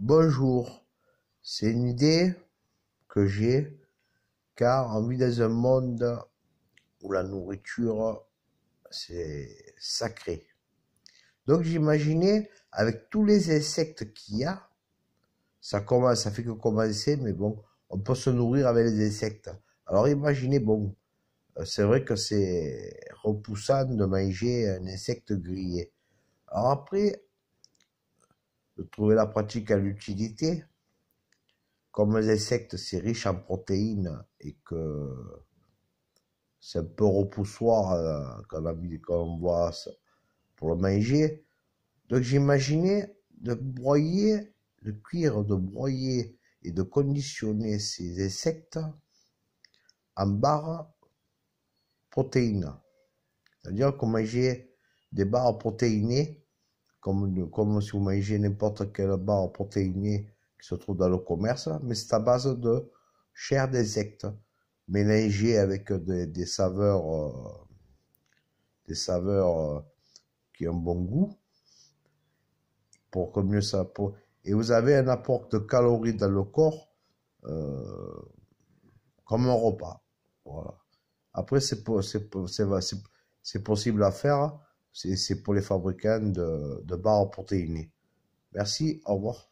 Bonjour, c'est une idée que j'ai, car on vit dans un monde où la nourriture c'est sacré. Donc j'imaginais avec tous les insectes qu'il y a, ça commence, ça fait que commencer, mais bon, on peut se nourrir avec les insectes. Alors imaginez, bon, euh, c'est vrai que c'est repoussant de manger un insecte grillé. Alors après, de trouver la pratique à l'utilité. Comme les insectes, c'est riche en protéines et que c'est un peu repoussoir euh, quand, on voit pour le manger. Donc j'imaginais de broyer, de cuire, de broyer et de conditionner ces insectes en barres protéines. C'est-à-dire qu'on mangeait des barres protéinées comme, comme si vous mangez n'importe quelle barre protéinée qui se trouve dans le commerce, hein, mais c'est à base de chair d'insectes mélangée avec des, saveurs, des saveurs euh, euh, qui ont bon goût pour que mieux ça. Et vous avez un apport de calories dans le corps euh, comme un repas. Voilà. Après, c'est possible à faire hein c'est pour les fabricants de, de barres protéinées. Merci, au revoir.